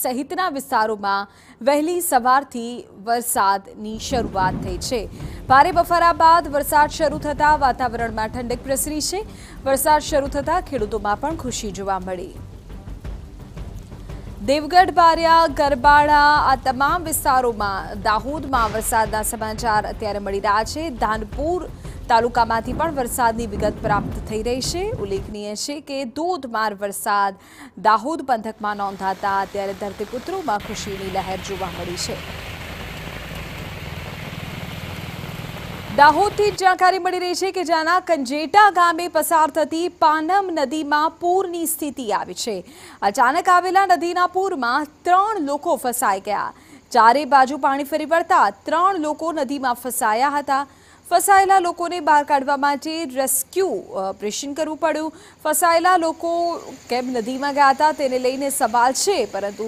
સહિતના વિસ્તારોમાં વહેલી સવારથી વરસાદની શરૂઆત થઈ છે ભારે બફારા બાદ વરસાદ શરૂ થતાં વાતાવરણમાં ઠંડક પ્રસરી છે વરસાદ શરૂ થતાં ખેડૂતોમાં પણ ખુશી જોવા મળી દેવગઢ બારિયા ગરબાડા આ તમામ વિસ્તારોમાં દાહોદમાં વરસાદના સમાચાર અત્યારે મળી રહ્યા છે ધાનપુર તાલુકામાંથી પણ વરસાદની વિગત પ્રાપ્ત થઈ રહી છે ઉલ્લેખનીય છે કે ધોધમાર વરસાદ દાહોદ પંથકમાં નોંધાતા અત્યારે ધરતીપુત્રોમાં ખુશીની લહેર જોવા મળી છે દાહોદથી જ જાણકારી મળી રહી છે કે જ્યાંના કંજેટા ગામે પસાર થતી પાનમ નદીમાં પૂરની સ્થિતિ આવી છે અચાનક આવેલા નદીના પૂરમાં ત્રણ લોકો ફસાઈ ગયા ચારે બાજુ પાણી ફરી વળતા ત્રણ લોકો નદીમાં ફસાયા હતા ફસાયેલા લોકોને બહાર કાઢવા માટે રેસ્ક્યુ ઓપરેશન કરવું પડ્યું ફસાયેલા લોકો કેમ નદીમાં ગયા હતા તેને લઈને સવાલ છે પરંતુ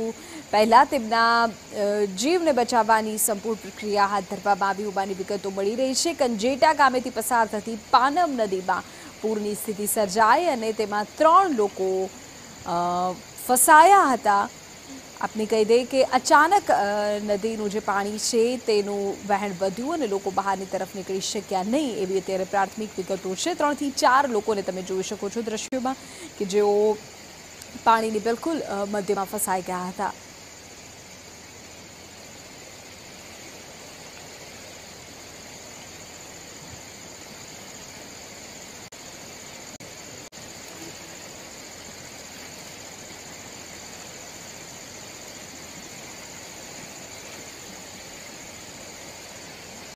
પહેલાં તેમના જીવને બચાવવાની સંપૂર્ણ પ્રક્રિયા હાથ ધરવામાં આવી હોવાની વિગતો મળી રહી છે કંજેટા ગામેથી પસાર થતી પાનમ નદીમાં પૂરની સ્થિતિ સર્જાઈ અને તેમાં ત્રણ લોકો ફસાયા હતા આપને કહી દઈએ કે અચાનક નદીનું જે પાણી છે તેનું વહેણ વધ્યું અને લોકો બહારની તરફ નીકળી શક્યા નહીં એવી અત્યારે પ્રાથમિક વિગતો છે ત્રણથી ચાર લોકોને તમે જોઈ શકો છો દ્રશ્યોમાં કે જેઓ પાણીની બિલકુલ મધ્યમાં ફસાઈ ગયા હતા